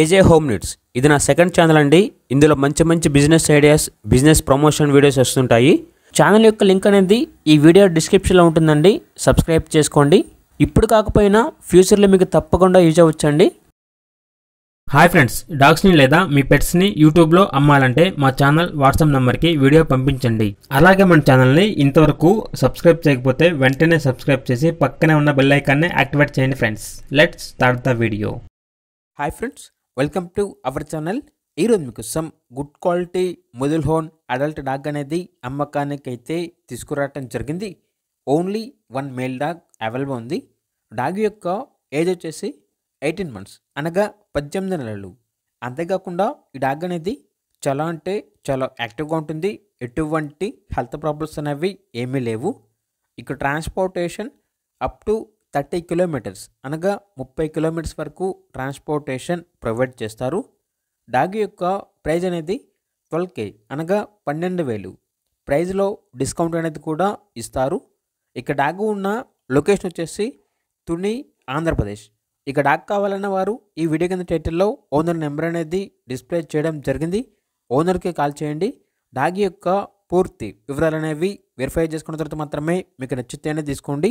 ఏజే home needs ఇది నా second channel అండి ఇందులో మంచి మంచి business ideas business promotion videos వస్తుంటాయి ఛానల్ యొక్క లింక్ అనేది ఈ వీడియో డిస్క్రిప్షన్లో ఉంటుందండి సబ్స్క్రైబ్ చేసుకోండి ఇప్పుడు కాకపోయినా ఫ్యూచర్లో మీకు తప్పకుండా యూజ్ అవ్వచ్చండి హాయ్ ఫ్రెండ్స్ డాగ్స్ని లేదా మీ పెట్స్ని యూట్యూబ్లో అమ్మాలంటే మా ఛానల్ వాట్సాప్ నెంబర్కి వీడియో పంపించండి అలాగే మన ఛానల్ని ఇంతవరకు సబ్స్క్రైబ్ చేయకపోతే వెంటనే సబ్స్క్రైబ్ చేసి పక్కనే ఉన్న బెల్లైకాన్ని యాక్టివేట్ చేయండి friends let's start the video hi friends welcome to our channel ఈరోజు మీకోసం గుడ్ క్వాలిటీ మొదల్ హోన్ అడల్ట్ డాగ్ అనేది అమ్మకానికి అయితే తీసుకురావటం జరిగింది only one male dog available ఉంది డాగ్ యొక్క ఏజ్ వచ్చేసి ఎయిటీన్ మంత్స్ అనగా పద్దెనిమిది నెలలు అంతేకాకుండా ఈ డాగ్ అనేది చాలా అంటే చాలా యాక్టివ్గా ఉంటుంది ఎటువంటి హెల్త్ ప్రాబ్లమ్స్ అనేవి ఏమీ లేవు ఇక transportation up to thirty kilometres అనగా ముప్పై కిలోమీటర్స్ వరకు ట్రాన్స్పోర్టేషన్ ప్రొవైడ్ చేస్తారు డాగి యొక్క ప్రైజ్ అనేది ట్వెల్వ్ కే అనగా పన్నెండు వేలు ప్రైజ్లో డిస్కౌంట్ అనేది కూడా ఇస్తారు ఇక డాగు ఉన్న లొకేషన్ వచ్చేసి తుని ఆంధ్రప్రదేశ్ ఇక డాగ్ కావాలన్న వారు ఈ వీడియో కింద టైటిల్లో ఓనర్ నెంబర్ అనేది డిస్ప్లే చేయడం జరిగింది ఓనర్కి కాల్ చేయండి డాగి యొక్క పూర్తి వివరాలు అనేవి వెరిఫై చేసుకున్న తర్వాత మాత్రమే మీకు నచ్చితేనే తీసుకోండి